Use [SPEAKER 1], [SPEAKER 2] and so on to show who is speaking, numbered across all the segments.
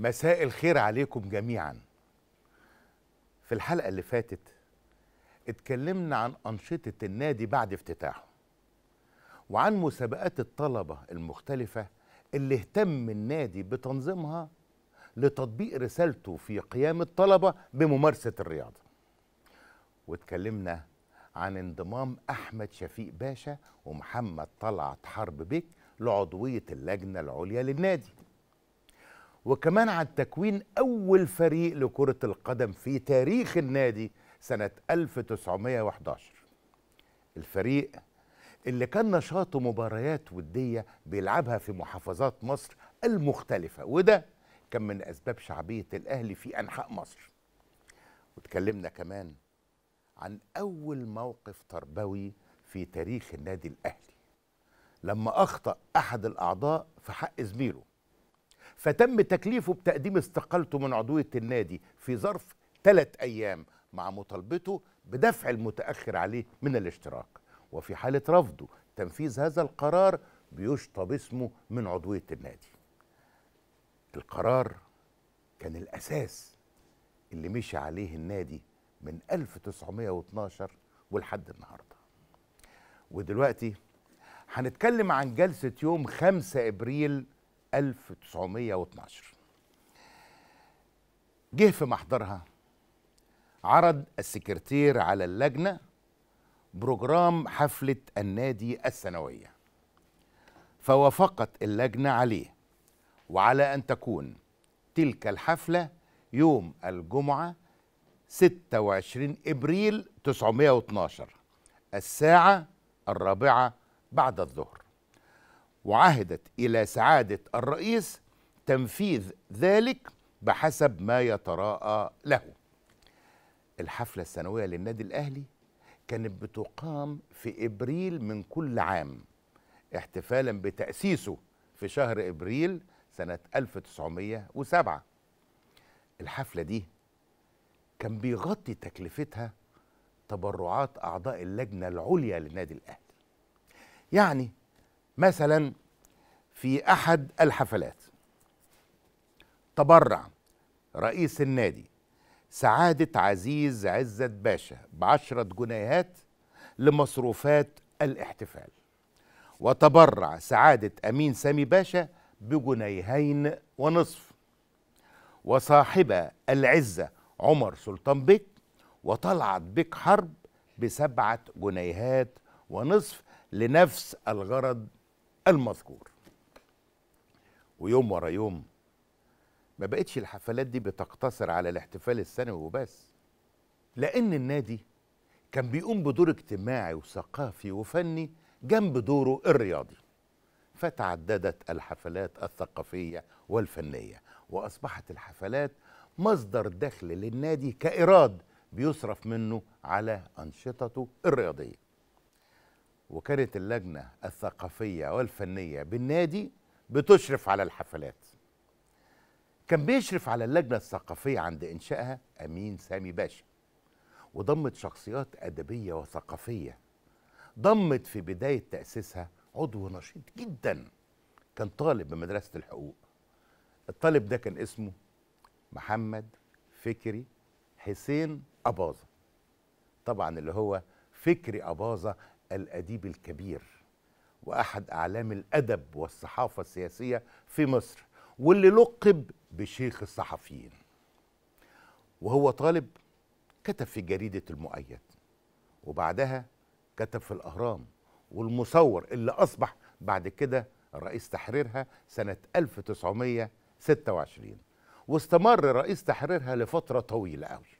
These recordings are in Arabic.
[SPEAKER 1] مساء الخير عليكم جميعا في الحلقة اللي فاتت اتكلمنا عن أنشطة النادي بعد افتتاحه وعن مسابقات الطلبة المختلفة اللي اهتم النادي بتنظيمها لتطبيق رسالته في قيام الطلبة بممارسة الرياضة واتكلمنا عن انضمام أحمد شفيق باشا ومحمد طلعت حرب بيك لعضوية اللجنة العليا للنادي وكمان عن تكوين أول فريق لكرة القدم في تاريخ النادي سنة 1911 الفريق اللي كان نشاطه مباريات ودية بيلعبها في محافظات مصر المختلفة وده كان من أسباب شعبية الأهلي في أنحاء مصر واتكلمنا كمان عن أول موقف تربوي في تاريخ النادي الأهلي لما أخطأ أحد الأعضاء في حق زميله فتم تكليفه بتقديم استقالته من عضوية النادي في ظرف ثلاث أيام مع مطالبته بدفع المتأخر عليه من الاشتراك وفي حالة رفضه تنفيذ هذا القرار بيشطب اسمه من عضوية النادي القرار كان الأساس اللي مشي عليه النادي من 1912 ولحد النهارده ودلوقتي هنتكلم عن جلسة يوم 5 إبريل 1912 جه في محضرها عرض السكرتير على اللجنة بروجرام حفلة النادي السنوية فوافقت اللجنة عليه وعلى أن تكون تلك الحفلة يوم الجمعة 26 إبريل 912 الساعة الرابعة بعد الظهر وعهدت إلى سعادة الرئيس تنفيذ ذلك بحسب ما يتراءى له الحفلة السنوية للنادي الأهلي كانت بتقام في إبريل من كل عام احتفالا بتأسيسه في شهر إبريل سنة 1907 الحفلة دي كان بيغطي تكلفتها تبرعات أعضاء اللجنة العليا للنادي الأهلي يعني مثلا في احد الحفلات تبرع رئيس النادي سعادة عزيز عزت باشا بعشرة جنيهات لمصروفات الاحتفال وتبرع سعادة أمين سامي باشا بجنيهين ونصف وصاحبة العزة عمر سلطان بك وطلعت بك حرب بسبعة جنيهات ونصف لنفس الغرض المذكور ويوم ورا يوم ما بقتش الحفلات دي بتقتصر على الاحتفال السنوي وبس لأن النادي كان بيقوم بدور اجتماعي وثقافي وفني جنب دوره الرياضي فتعددت الحفلات الثقافية والفنية وأصبحت الحفلات مصدر دخل للنادي كإيراد بيصرف منه على أنشطته الرياضية وكانت اللجنة الثقافية والفنية بالنادي بتشرف على الحفلات كان بيشرف على اللجنة الثقافية عند إنشائها أمين سامي باشا وضمت شخصيات أدبية وثقافية ضمت في بداية تأسيسها عضو نشيط جدا كان طالب بمدرسة الحقوق الطالب ده كان اسمه محمد فكري حسين أباظة طبعا اللي هو فكري أباظة الأديب الكبير وأحد أعلام الأدب والصحافة السياسية في مصر واللي لقب بشيخ الصحفيين وهو طالب كتب في جريدة المؤيد وبعدها كتب في الأهرام والمصور اللي أصبح بعد كده رئيس تحريرها سنة 1926 واستمر رئيس تحريرها لفترة طويلة قوي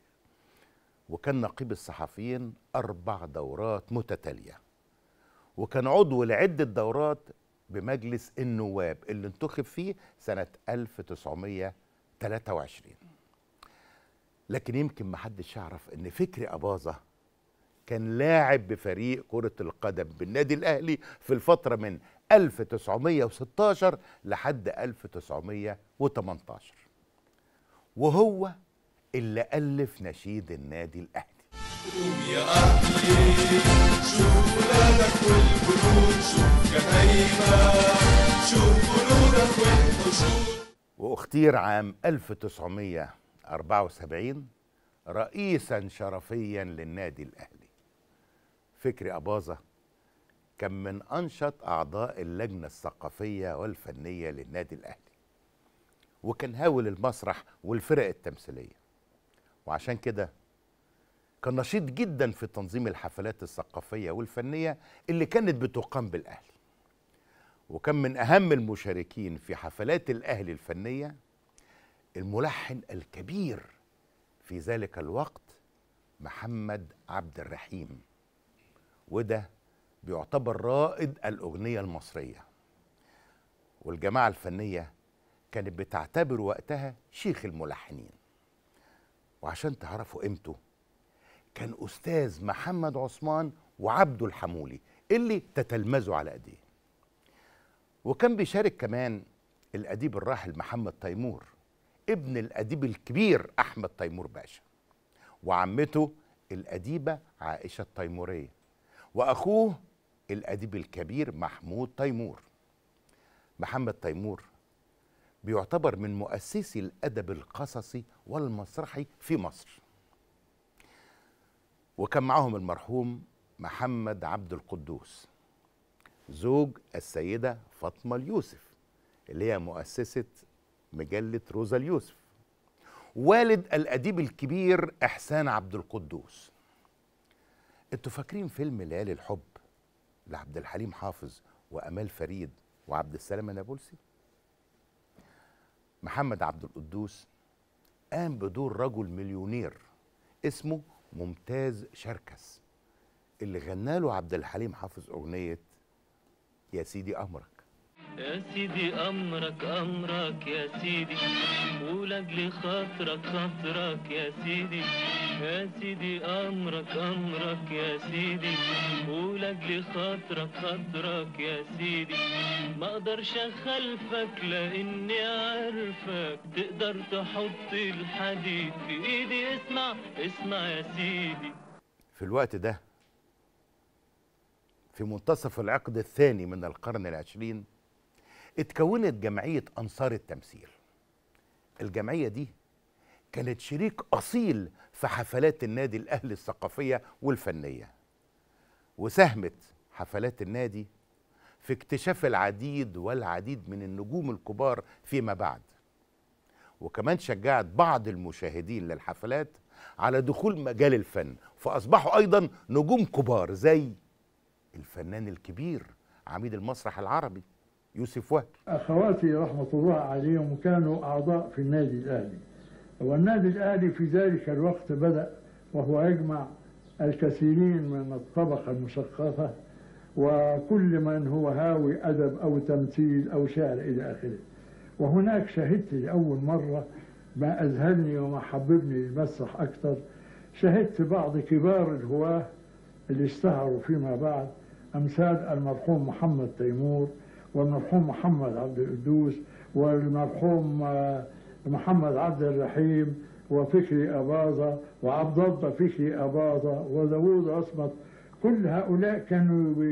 [SPEAKER 1] وكان نقيب الصحفيين أربع دورات متتالية وكان عضو لعدة دورات بمجلس النواب اللي انتخب فيه سنة 1923 لكن يمكن محدش يعرف ان فكري أباظة كان لاعب بفريق كرة القدم بالنادي الأهلي في الفترة من 1916 لحد 1918 وهو اللي ألف نشيد النادي الأهلي
[SPEAKER 2] قوم يا أهلي شوف
[SPEAKER 1] ولادك والبنود شوف جهايمة شوف ولودك والحشود واختير عام 1974 رئيسا شرفيا للنادي الأهلي فكري أباظة كان من أنشط أعضاء اللجنة الثقافية والفنية للنادي الأهلي وكان هاول المسرح والفرق التمثيليه وعشان كده كان نشيط جدا في تنظيم الحفلات الثقافية والفنية اللي كانت بتقام بالأهلي وكان من أهم المشاركين في حفلات الأهلي الفنية الملحن الكبير في ذلك الوقت محمد عبد الرحيم وده بيعتبر رائد الأغنية المصرية والجماعة الفنية كانت بتعتبر وقتها شيخ الملحنين وعشان تعرفوا قيمته كان أستاذ محمد عثمان وعبده الحمولي اللي تتلمذوا على أيديه وكان بيشارك كمان الأديب الراحل محمد تيمور ابن الأديب الكبير أحمد تيمور باشا وعمته الأديبة عائشة التيمورية وأخوه الأديب الكبير محمود تيمور محمد تيمور بيعتبر من مؤسسي الأدب القصصي والمسرحي في مصر وكان معهم المرحوم محمد عبد القدوس زوج السيدة فاطمة اليوسف اللي هي مؤسسة مجلة روزا اليوسف والد الأديب الكبير إحسان عبد القدوس انتوا فاكرين فيلم ليالي الحب لعبد الحليم حافظ وأمال فريد وعبد السلام النابلسي محمد عبد القدوس قام بدور رجل مليونير اسمه ممتاز شركس اللي غنى له عبد الحليم حافظ اغنيه يا سيدي امرك يا سيدي امرك امرك يا سيدي ولاجل خاطرك خاطرك يا سيدي يا سيدي امرك امرك يا سيدي ولاجل خاطرك خاطرك يا سيدي ما اقدرش اخلفك لاني عارفك تقدر تحط الحديد في ايدي اسمع اسمع يا سيدي في الوقت ده في منتصف العقد الثاني من القرن العشرين اتكونت جمعية أنصار التمثيل الجمعية دي كانت شريك أصيل في حفلات النادي الاهلي الثقافيه والفنيه وساهمت حفلات النادي في اكتشاف العديد والعديد من النجوم الكبار فيما بعد وكمان شجعت بعض المشاهدين للحفلات على دخول مجال الفن فاصبحوا ايضا نجوم كبار زي الفنان الكبير عميد المسرح العربي يوسف وهبي اخواتي رحمه الله عليهم كانوا اعضاء في النادي الاهلي والنادي الأهلي في ذلك الوقت بدأ وهو يجمع الكثيرين من الطبقة المثقفة وكل من هو هاوي أدب أو تمثيل أو شعر إلى آخره وهناك شهدت لأول مرة ما أذهلني وما حببني للمسرح أكثر شهدت بعض كبار الهواة اللي اشتهروا فيما بعد أمثال المرحوم محمد تيمور والمرحوم محمد عبد القدوس والمرحوم آه محمد عبد الرحيم وفكري أباظة وعبد الله فكري أباظة وداوود أصمت كل هؤلاء كانوا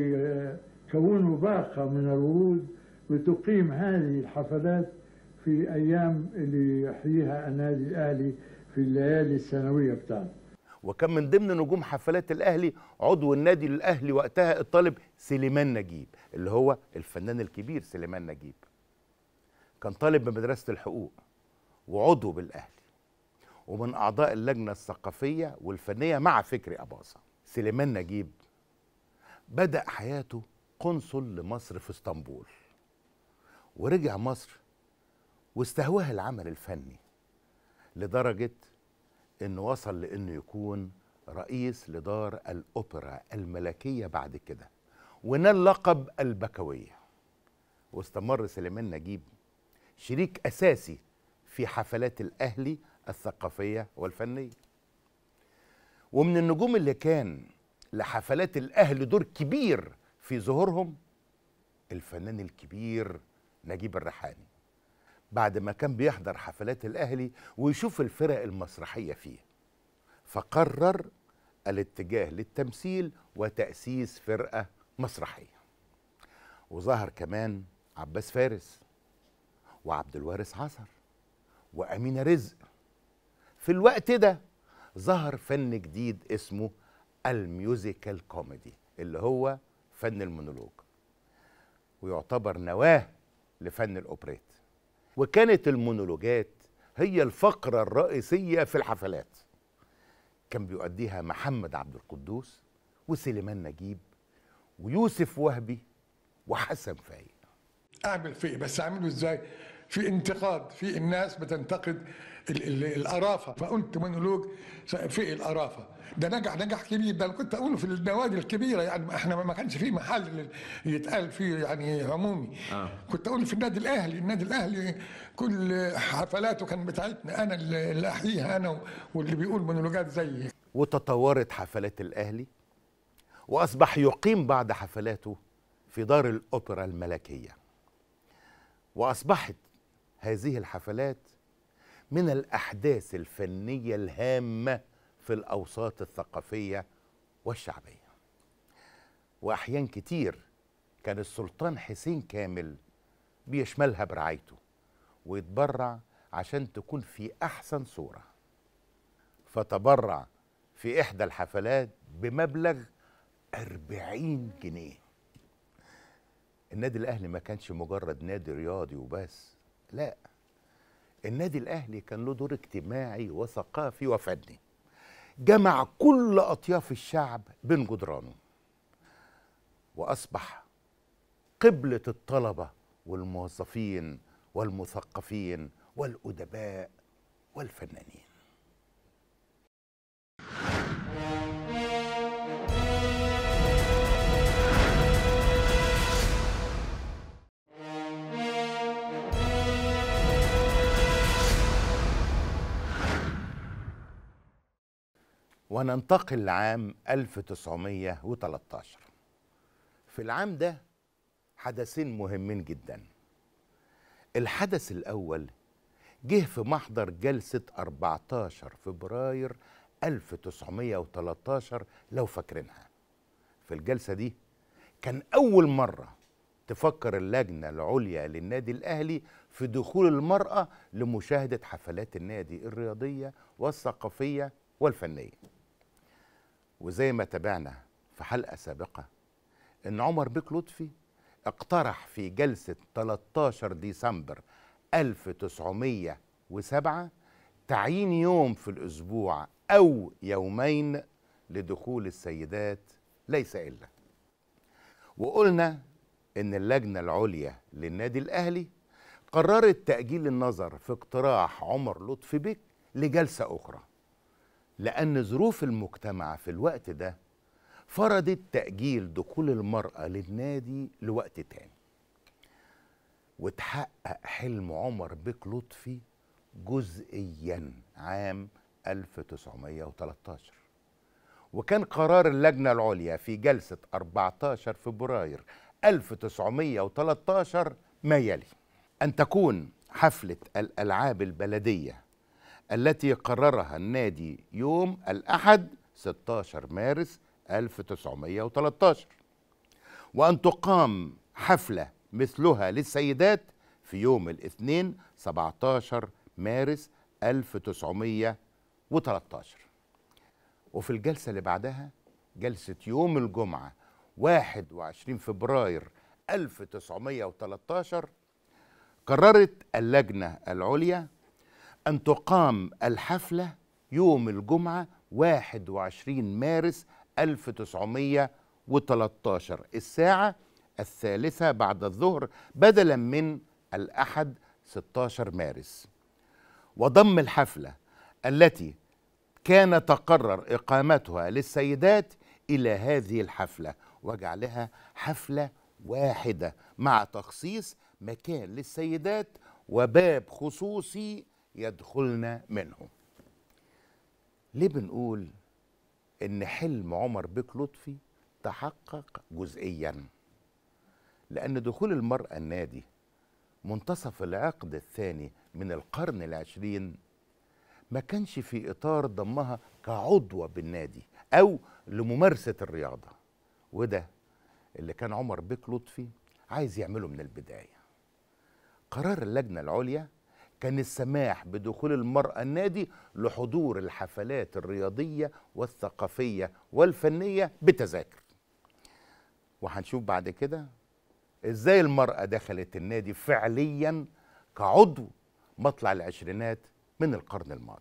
[SPEAKER 1] يكونوا باقة من الورود وتقيم هذه الحفلات في أيام اللي يحييها النادي الأهلي في الليالي السنوية بتاعته وكان من ضمن نجوم حفلات الأهلي عضو النادي الأهلي وقتها الطالب سليمان نجيب اللي هو الفنان الكبير سليمان نجيب كان طالب بمدرسة الحقوق وعضو بالاهلي ومن اعضاء اللجنه الثقافيه والفنيه مع فكري اباظه سليمان نجيب بدا حياته قنصل لمصر في اسطنبول ورجع مصر واستهواه العمل الفني لدرجه انه وصل لانه يكون رئيس لدار الاوبرا الملكيه بعد كده ونال لقب البكويه واستمر سليمان نجيب شريك اساسي في حفلات الأهلي الثقافية والفنية ومن النجوم اللي كان لحفلات الأهل دور كبير في ظهورهم الفنان الكبير نجيب الريحاني بعد ما كان بيحضر حفلات الأهلي ويشوف الفرق المسرحية فيه فقرر الاتجاه للتمثيل وتأسيس فرقة مسرحية وظهر كمان عباس فارس وعبد الوارث عصر وأمينة رزق في الوقت ده ظهر فن جديد اسمه الميوزيكال كوميدي اللي هو فن المونولوج ويعتبر نواه لفن الاوبريت وكانت المونولوجات هي الفقرة الرئيسية في الحفلات كان بيؤديها محمد عبد القدوس وسليمان نجيب ويوسف وهبي وحسن فايق اعمل فيه بس اعمله ازاي في انتقاد في الناس بتنتقد الـ الـ القرافه فقلت مونولوج في القرافه ده نجح نجاح كبير ده انا كنت اقوله في النوادي الكبيره يعني احنا ما كانش في محل يتقال فيه يعني عمومي آه. كنت اقول في النادي الاهلي النادي الاهلي كل حفلاته كان بتاعتنا انا اللي احييها انا واللي بيقول مونولوجات زيي وتطورت حفلات الاهلي واصبح يقيم بعض حفلاته في دار الاوبرا الملكيه واصبحت هذه الحفلات من الأحداث الفنية الهامة في الأوساط الثقافية والشعبية وأحيان كتير كان السلطان حسين كامل بيشملها برعايته ويتبرع عشان تكون في أحسن صورة فتبرع في إحدى الحفلات بمبلغ 40 جنيه النادي الأهلي ما كانش مجرد نادي رياضي وبس لا النادي الاهلي كان له دور اجتماعي وثقافي وفني جمع كل اطياف الشعب بين جدرانه واصبح قبله الطلبه والموظفين والمثقفين والادباء والفنانين وننتقل لعام 1913 في العام ده حدثين مهمين جدا الحدث الأول جه في محضر جلسة 14 فبراير 1913 لو فاكرينها في الجلسة دي كان أول مرة تفكر اللجنة العليا للنادي الأهلي في دخول المرأة لمشاهدة حفلات النادي الرياضية والثقافية والفنية وزي ما تابعنا في حلقة سابقة أن عمر بيك لطفي اقترح في جلسة 13 ديسمبر 1907 تعيين يوم في الأسبوع أو يومين لدخول السيدات ليس إلا وقلنا إن اللجنة العليا للنادي الأهلي قررت تأجيل النظر في اقتراح عمر لطفي بيك لجلسة أخرى لأن ظروف المجتمع في الوقت ده فرضت تأجيل دخول المرأة للنادي لوقت تاني وتحقق حلم عمر بك لطفي جزئيا عام 1913 وكان قرار اللجنة العليا في جلسة 14 فبراير 1913 ما يلي أن تكون حفلة الألعاب البلدية التي قررها النادي يوم الأحد 16 مارس 1913 وأن تقام حفلة مثلها للسيدات في يوم الاثنين 17 مارس 1913 وفي الجلسة اللي بعدها جلسة يوم الجمعة 21 فبراير 1913 قررت اللجنة العليا أن تقام الحفلة يوم الجمعة 21 مارس 1913 الساعة الثالثة بعد الظهر بدلا من الأحد 16 مارس وضم الحفلة التي كان تقرر إقامتها للسيدات إلى هذه الحفلة وجعلها حفلة واحدة مع تخصيص مكان للسيدات وباب خصوصي يدخلنا منه ليه بنقول ان حلم عمر بك لطفي تحقق جزئيا لان دخول المرأة النادي منتصف العقد الثاني من القرن العشرين ما كانش في اطار ضمها كعضوة بالنادي او لممارسة الرياضة وده اللي كان عمر بك لطفي عايز يعمله من البداية قرار اللجنة العليا كان السماح بدخول المرأة النادي لحضور الحفلات الرياضية والثقافية والفنية بتذاكر وهنشوف بعد كده ازاي المرأة دخلت النادي فعليا كعضو مطلع العشرينات من القرن الماضي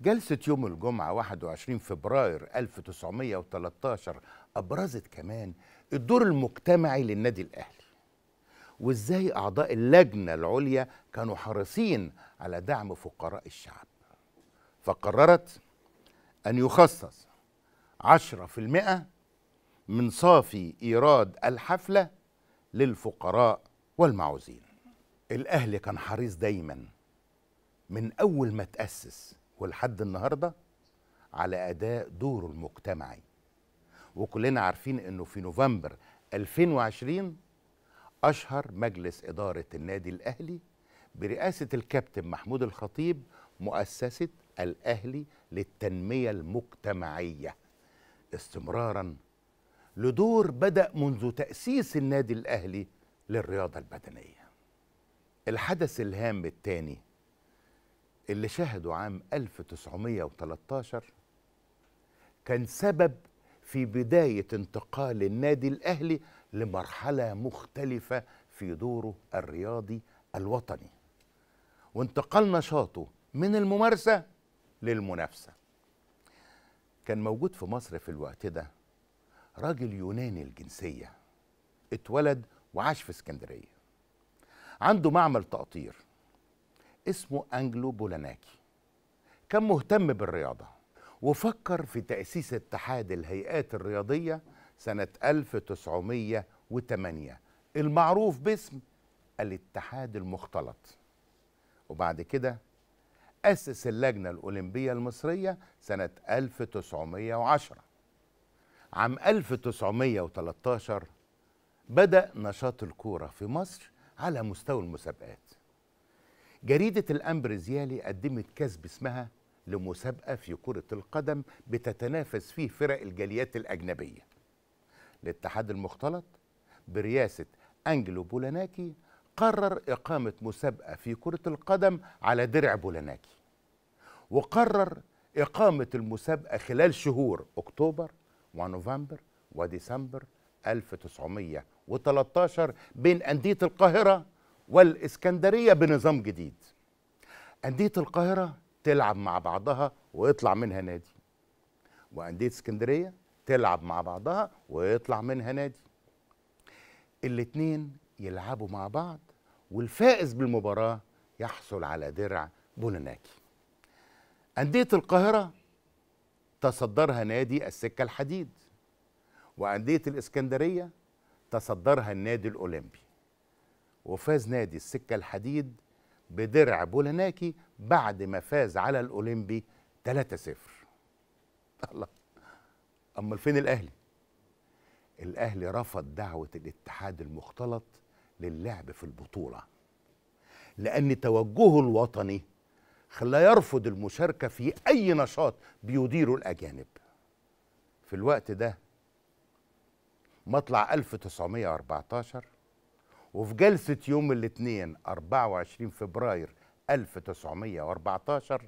[SPEAKER 1] جلسة يوم الجمعة 21 فبراير 1913 أبرزت كمان الدور المجتمعي للنادي الأهلي وازاي اعضاء اللجنه العليا كانوا حريصين على دعم فقراء الشعب فقررت ان يخصص 10% من صافي ايراد الحفله للفقراء والمعوزين الاهل كان حريص دايما من اول ما تاسس ولحد النهارده على اداء دوره المجتمعي وكلنا عارفين انه في نوفمبر 2020 أشهر مجلس إدارة النادي الأهلي برئاسة الكابتن محمود الخطيب مؤسسة الأهلي للتنمية المجتمعية استمرارا لدور بدأ منذ تأسيس النادي الأهلي للرياضة البدنية الحدث الهام الثاني اللي شهده عام 1913 كان سبب في بداية انتقال النادي الأهلي لمرحلة مختلفة في دوره الرياضي الوطني وانتقل نشاطه من الممارسة للمنافسة كان موجود في مصر في الوقت ده راجل يوناني الجنسية اتولد وعاش في اسكندرية عنده معمل تقطير اسمه أنجلو بولاناكي كان مهتم بالرياضة وفكر في تأسيس اتحاد الهيئات الرياضية سنة 1908 المعروف باسم الاتحاد المختلط وبعد كده أسس اللجنة الأولمبية المصرية سنة 1910 عام 1913 بدأ نشاط الكورة في مصر على مستوى المسابقات جريدة الأمبريزيالي قدمت كسب اسمها لمسابقة في كرة القدم بتتنافس فيه فرق الجاليات الأجنبية الاتحاد المختلط برئاسة أنجلو بولاناكي قرر إقامة مسابقة في كرة القدم على درع بولاناكي وقرر إقامة المسابقة خلال شهور أكتوبر ونوفمبر وديسمبر 1913 بين أندية القاهرة والإسكندرية بنظام جديد أندية القاهرة تلعب مع بعضها ويطلع منها نادي وأندية اسكندرية تلعب مع بعضها ويطلع منها نادي الاتنين يلعبوا مع بعض والفائز بالمباراة يحصل على درع بولناكي أندية القاهرة تصدرها نادي السكة الحديد وأندية الإسكندرية تصدرها النادي الأولمبي وفاز نادي السكة الحديد بدرع بولناكي بعد ما فاز على الأولمبي 3-0 الله امال فين الاهلي الاهلي رفض دعوه الاتحاد المختلط للعب في البطوله لان توجهه الوطني خلاه يرفض المشاركه في اي نشاط بيديره الاجانب في الوقت ده مطلع 1914 وفي جلسة يوم الاثنين 24 فبراير 1914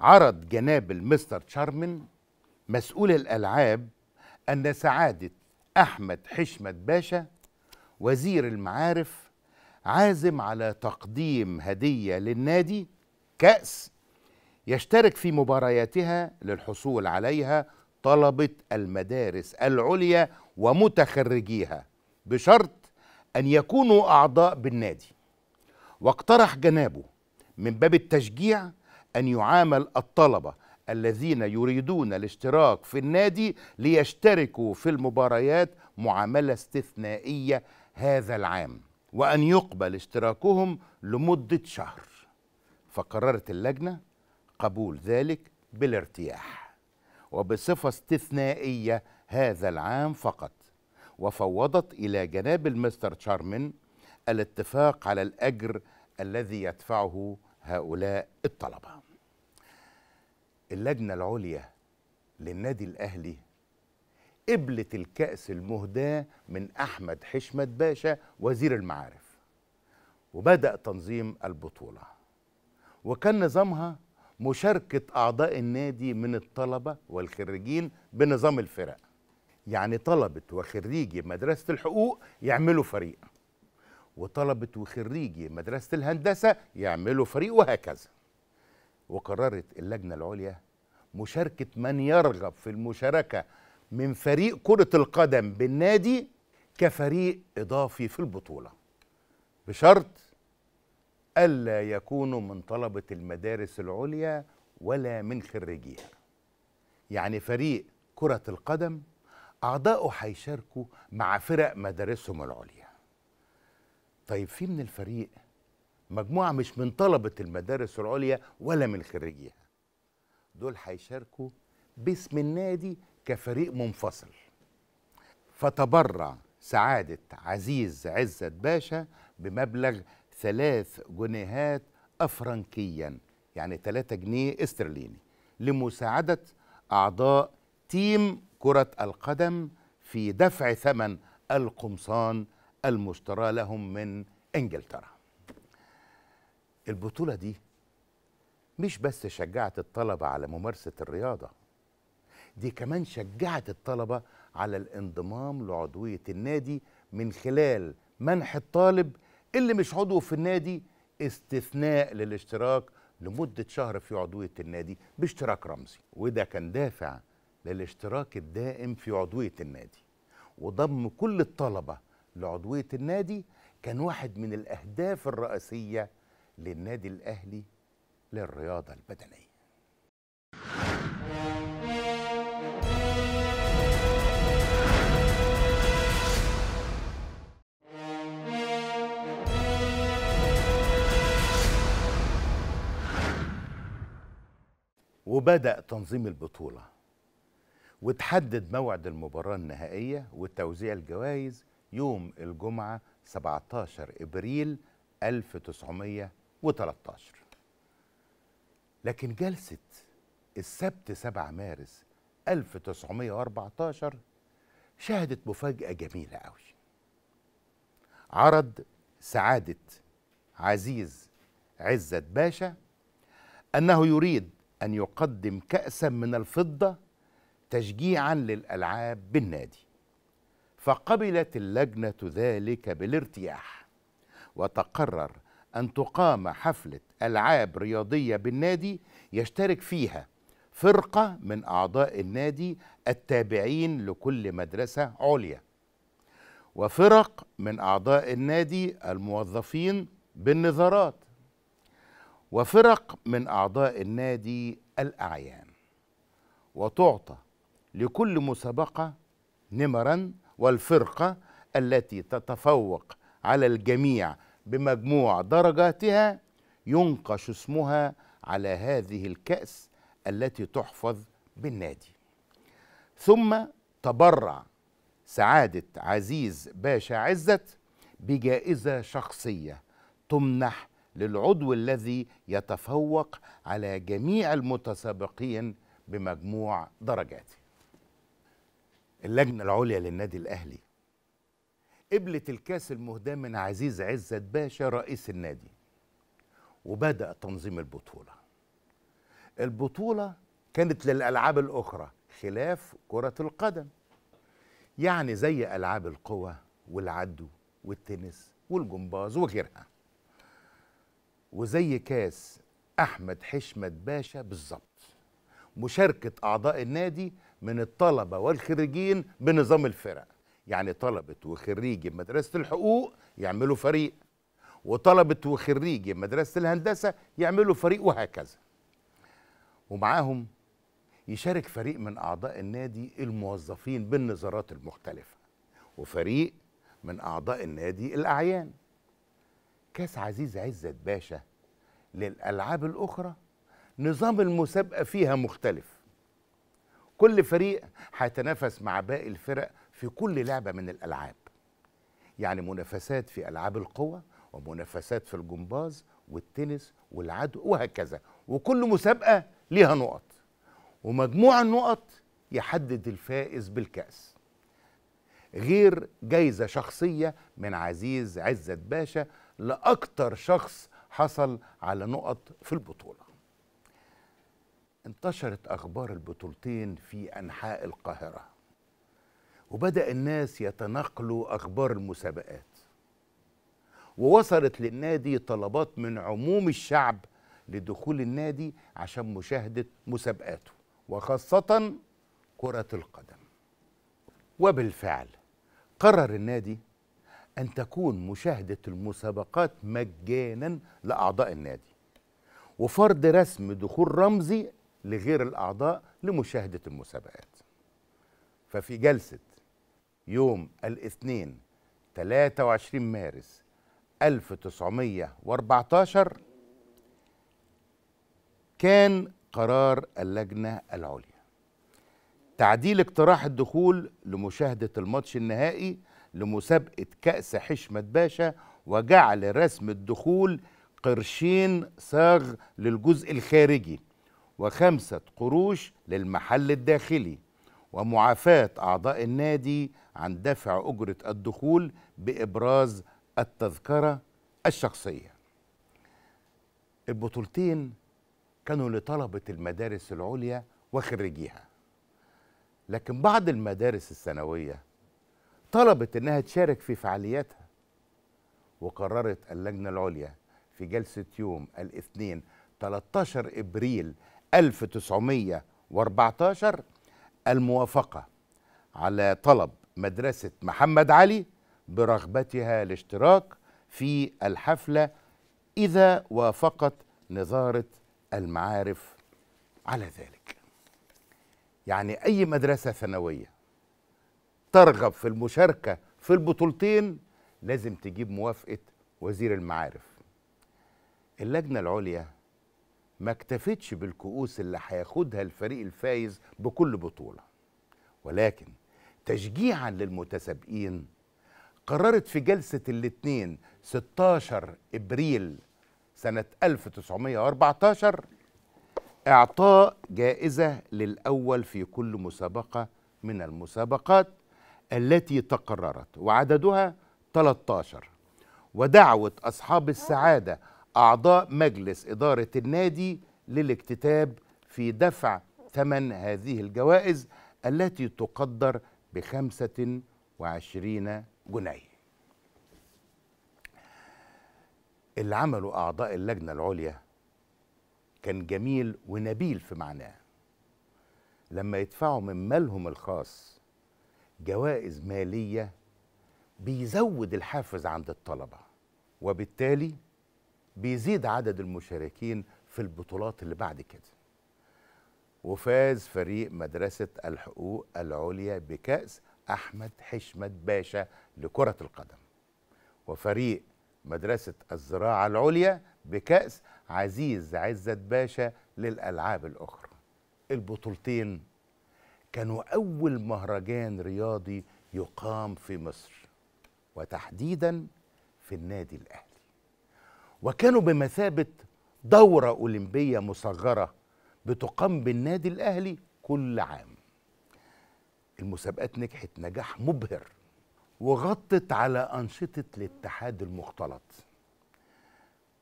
[SPEAKER 1] عرض جناب المستر تشارمن مسؤول الألعاب أن سعادة أحمد حشمت باشا وزير المعارف عازم على تقديم هدية للنادي كأس يشترك في مبارياتها للحصول عليها طلبة المدارس العليا ومتخرجيها بشرط أن يكونوا أعضاء بالنادي واقترح جنابه من باب التشجيع أن يعامل الطلبة الذين يريدون الاشتراك في النادي ليشتركوا في المباريات معامله استثنائيه هذا العام وان يقبل اشتراكهم لمده شهر فقررت اللجنه قبول ذلك بالارتياح وبصفه استثنائيه هذا العام فقط وفوضت الى جناب المستر تشارمن الاتفاق على الاجر الذي يدفعه هؤلاء الطلبه اللجنة العليا للنادي الأهلي قبلت الكأس المهداة من أحمد حشمت باشا وزير المعارف وبدأ تنظيم البطولة وكان نظامها مشاركة أعضاء النادي من الطلبة والخريجين بنظام الفرق يعني طلبة وخريجي مدرسة الحقوق يعملوا فريق وطلبة وخريجي مدرسة الهندسة يعملوا فريق وهكذا وقررت اللجنة العليا مشاركة من يرغب في المشاركة من فريق كرة القدم بالنادي كفريق إضافي في البطولة بشرط ألا يكونوا من طلبة المدارس العليا ولا من خريجيها يعني فريق كرة القدم اعضاؤه هيشاركوا مع فرق مدارسهم العليا طيب في من الفريق مجموعة مش من طلبة المدارس العليا ولا من خريجيها دول هيشاركوا باسم النادي كفريق منفصل فتبرع سعادة عزيز عزت باشا بمبلغ ثلاث جنيهات أفرنكيا يعني 3 جنيه استرليني لمساعدة أعضاء تيم كرة القدم في دفع ثمن القمصان المشترى لهم من إنجلترا البطولة دي مش بس شجعت الطلبة على ممارسة الرياضة دي كمان شجعت الطلبة على الانضمام لعضوية النادي من خلال منح الطالب اللي مش عضو في النادي استثناء للاشتراك لمدة شهر في عضوية النادي باشتراك رمزي وده كان دافع للاشتراك الدائم في عضوية النادي وضم كل الطلبة لعضوية النادي كان واحد من الأهداف الرئيسية للنادي الأهلي للرياضة البدنية وبدأ تنظيم البطولة وتحدد موعد المباراة النهائية وتوزيع الجوائز يوم الجمعة 17 إبريل 1900 و13 لكن جلسة السبت 7 مارس 1914 شهدت مفاجأة جميلة قوي عرض سعادة عزيز عزت باشا أنه يريد أن يقدم كأسا من الفضة تشجيعا للألعاب بالنادي فقبلت اللجنة ذلك بالارتياح وتقرر أن تقام حفلة ألعاب رياضية بالنادي يشترك فيها فرقة من أعضاء النادي التابعين لكل مدرسة عليا وفرق من أعضاء النادي الموظفين بالنظارات وفرق من أعضاء النادي الأعيان وتعطى لكل مسابقة نمرا والفرقة التي تتفوق على الجميع بمجموع درجاتها ينقش اسمها على هذه الكأس التي تحفظ بالنادي ثم تبرع سعادة عزيز باشا عزت بجائزة شخصية تمنح للعضو الذي يتفوق على جميع المتسابقين بمجموع درجاته اللجنة العليا للنادي الأهلي قبلت الكاس المهداة من عزيز عزت باشا رئيس النادي وبدأ تنظيم البطولة البطولة كانت للألعاب الأخرى خلاف كرة القدم يعني زي ألعاب القوى والعدو والتنس والجمباز وغيرها وزي كاس أحمد حشمت باشا بالظبط مشاركة أعضاء النادي من الطلبة والخريجين بنظام الفرق يعني طلبة وخريجي مدرسة الحقوق يعملوا فريق وطلبة وخريجي مدرسة الهندسة يعملوا فريق وهكذا ومعاهم يشارك فريق من أعضاء النادي الموظفين بالنظارات المختلفة وفريق من أعضاء النادي الأعيان كاس عزيز عزت باشا للألعاب الأخرى نظام المسابقة فيها مختلف كل فريق هيتنافس مع باقي الفرق في كل لعبة من الألعاب يعني منافسات في ألعاب القوى ومنافسات في الجمباز والتنس والعدو وهكذا وكل مسابقة ليها نقط ومجموع النقط يحدد الفائز بالكأس غير جايزة شخصية من عزيز عزت باشا لأكتر شخص حصل على نقط في البطولة انتشرت أخبار البطولتين في أنحاء القاهرة وبدأ الناس يتناقلوا أخبار المسابقات ووصلت للنادي طلبات من عموم الشعب لدخول النادي عشان مشاهدة مسابقاته وخاصة كرة القدم وبالفعل قرر النادي أن تكون مشاهدة المسابقات مجانا لأعضاء النادي وفرض رسم دخول رمزي لغير الأعضاء لمشاهدة المسابقات ففي جلسة يوم الاثنين 23 مارس 1914 كان قرار اللجنة العليا تعديل اقتراح الدخول لمشاهدة الماتش النهائي لمسابقة كأس حشمة باشا وجعل رسم الدخول قرشين صاغ للجزء الخارجي وخمسة قروش للمحل الداخلي ومعافاة أعضاء النادي عن دفع أجرة الدخول بإبراز التذكرة الشخصية البطولتين كانوا لطلبة المدارس العليا وخريجيها لكن بعض المدارس الثانوية طلبت إنها تشارك في فعالياتها وقررت اللجنة العليا في جلسة يوم الاثنين 13 إبريل 1914 الموافقة على طلب مدرسة محمد علي برغبتها الاشتراك في الحفلة إذا وافقت نظارة المعارف على ذلك يعني أي مدرسة ثانوية ترغب في المشاركة في البطولتين لازم تجيب موافقة وزير المعارف اللجنة العليا ما اكتفتش بالكؤوس اللي هياخدها الفريق الفايز بكل بطولة ولكن تشجيعا للمتسابقين قررت في جلسة الاثنين 16 إبريل سنة 1914 إعطاء جائزة للأول في كل مسابقة من المسابقات التي تقررت وعددها 13 ودعوة أصحاب السعادة أعضاء مجلس إدارة النادي للاكتتاب في دفع ثمن هذه الجوائز التي تقدر بخمسة وعشرين جنيه اللي عمله أعضاء اللجنة العليا كان جميل ونبيل في معناه لما يدفعوا من مالهم الخاص جوائز مالية بيزود الحافز عند الطلبة وبالتالي بيزيد عدد المشاركين في البطولات اللي بعد كده وفاز فريق مدرسة الحقوق العليا بكأس أحمد حشمت باشا لكرة القدم وفريق مدرسة الزراعة العليا بكأس عزيز عزت باشا للألعاب الأخرى البطولتين كانوا أول مهرجان رياضي يقام في مصر وتحديدا في النادي الأهلي وكانوا بمثابة دورة أولمبية مصغرة بتقام بالنادي الأهلي كل عام المسابقات نجحت نجاح مبهر وغطت على أنشطة الاتحاد المختلط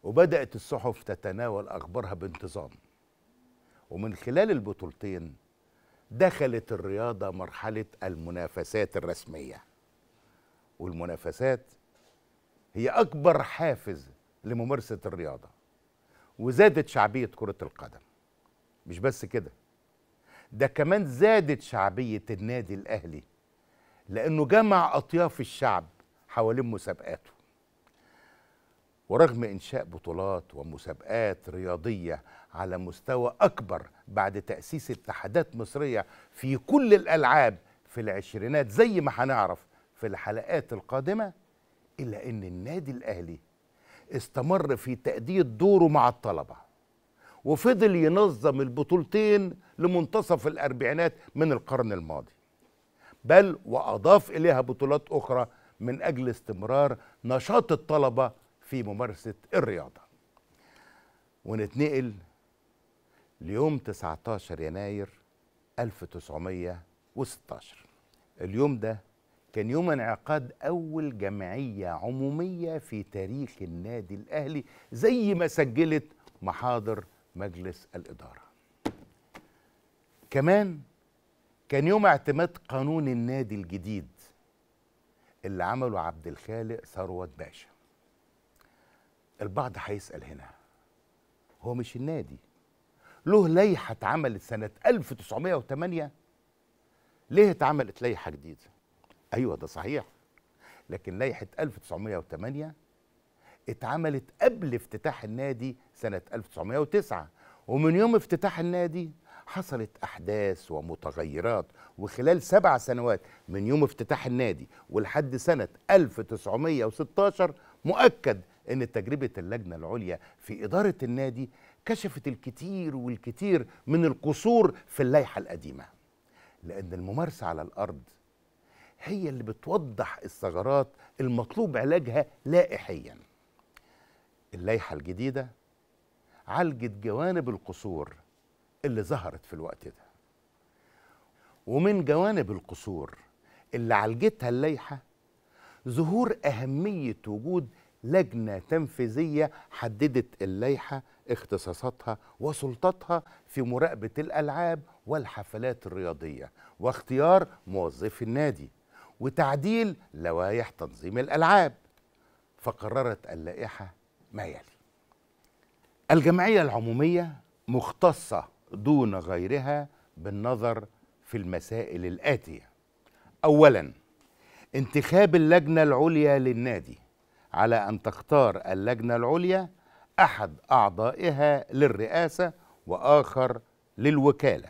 [SPEAKER 1] وبدأت الصحف تتناول أخبارها بانتظام ومن خلال البطولتين دخلت الرياضة مرحلة المنافسات الرسمية والمنافسات هي أكبر حافز لممارسة الرياضة وزادت شعبية كرة القدم مش بس كده ده كمان زادت شعبية النادي الأهلي لأنه جمع أطياف الشعب حوالين مسابقاته ورغم إنشاء بطولات ومسابقات رياضية على مستوى أكبر بعد تأسيس اتحادات مصرية في كل الألعاب في العشرينات زي ما هنعرف في الحلقات القادمة إلا أن النادي الأهلي استمر في تأدية دوره مع الطلبة وفضل ينظم البطولتين لمنتصف الأربعينات من القرن الماضي بل وأضاف إليها بطولات أخرى من أجل استمرار نشاط الطلبة في ممارسة الرياضة ونتنقل ليوم 19 يناير 1916 اليوم ده كان يوم انعقاد أول جمعية عمومية في تاريخ النادي الأهلي زي ما سجلت محاضر مجلس الإدارة كمان كان يوم اعتماد قانون النادي الجديد اللي عمله عبد الخالق ثروت باشا البعض هيسأل هنا هو مش النادي له لائحة اتعملت سنة 1908 ليه اتعملت لائحة جديدة؟ أيوة ده صحيح لكن لائحة 1908 اتعملت قبل افتتاح النادي سنة 1909 ومن يوم افتتاح النادي حصلت أحداث ومتغيرات وخلال سبع سنوات من يوم افتتاح النادي ولحد سنة 1916 مؤكد أن تجربة اللجنة العليا في إدارة النادي كشفت الكثير والكثير من القصور في اللائحة القديمة لأن الممارسة على الأرض هي اللي بتوضح الثغرات المطلوب علاجها لائحياً اللائحة الجديدة عالجت جوانب القصور اللي ظهرت في الوقت ده ومن جوانب القصور اللي عالجتها اللائحة ظهور أهمية وجود لجنة تنفيذية حددت اللائحة اختصاصاتها وسلطتها في مراقبة الألعاب والحفلات الرياضية واختيار موظفي النادي وتعديل لوائح تنظيم الألعاب فقررت اللائحة ما يلي الجمعية العمومية مختصة دون غيرها بالنظر في المسائل الآتية أولا انتخاب اللجنة العليا للنادي على أن تختار اللجنة العليا أحد أعضائها للرئاسة وآخر للوكالة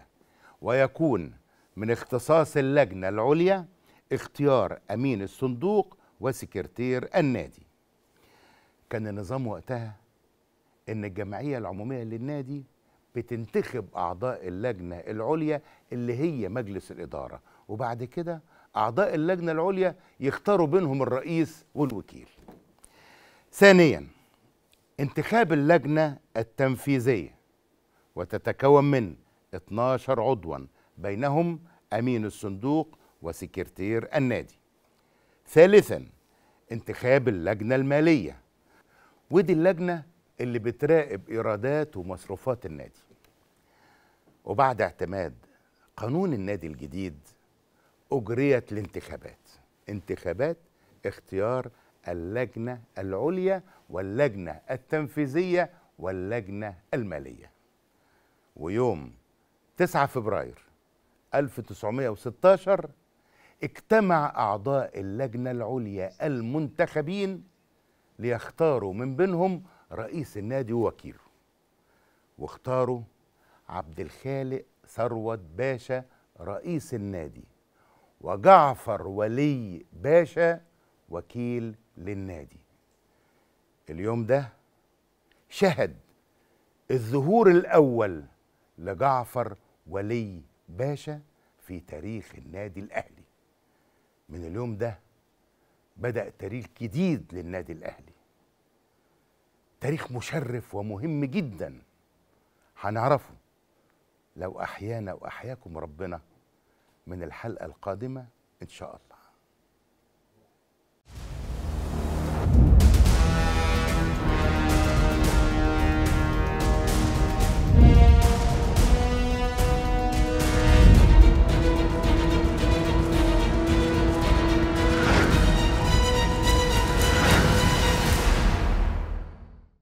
[SPEAKER 1] ويكون من اختصاص اللجنة العليا اختيار أمين الصندوق وسكرتير النادي كان النظام وقتها ان الجمعيه العموميه للنادي بتنتخب اعضاء اللجنه العليا اللي هي مجلس الاداره وبعد كده اعضاء اللجنه العليا يختاروا بينهم الرئيس والوكيل ثانيا انتخاب اللجنه التنفيذيه وتتكون من 12 عضوا بينهم امين الصندوق وسكرتير النادي ثالثا انتخاب اللجنه الماليه ودي اللجنه اللي بتراقب ايرادات ومصروفات النادي وبعد اعتماد قانون النادي الجديد اجريت الانتخابات انتخابات اختيار اللجنه العليا واللجنه التنفيذيه واللجنه الماليه ويوم 9 فبراير 1916 اجتمع أعضاء اللجنة العليا المنتخبين ليختاروا من بينهم رئيس النادي ووكيله واختاروا عبد الخالق ثروت باشا رئيس النادي وجعفر ولي باشا وكيل للنادي اليوم ده شهد الظهور الأول لجعفر ولي باشا في تاريخ النادي الأهلي من اليوم ده بدأ تاريخ جديد للنادي الأهلي تاريخ مشرف ومهم جدا هنعرفه لو أحيانا وأحياكم ربنا من الحلقة القادمة إن شاء الله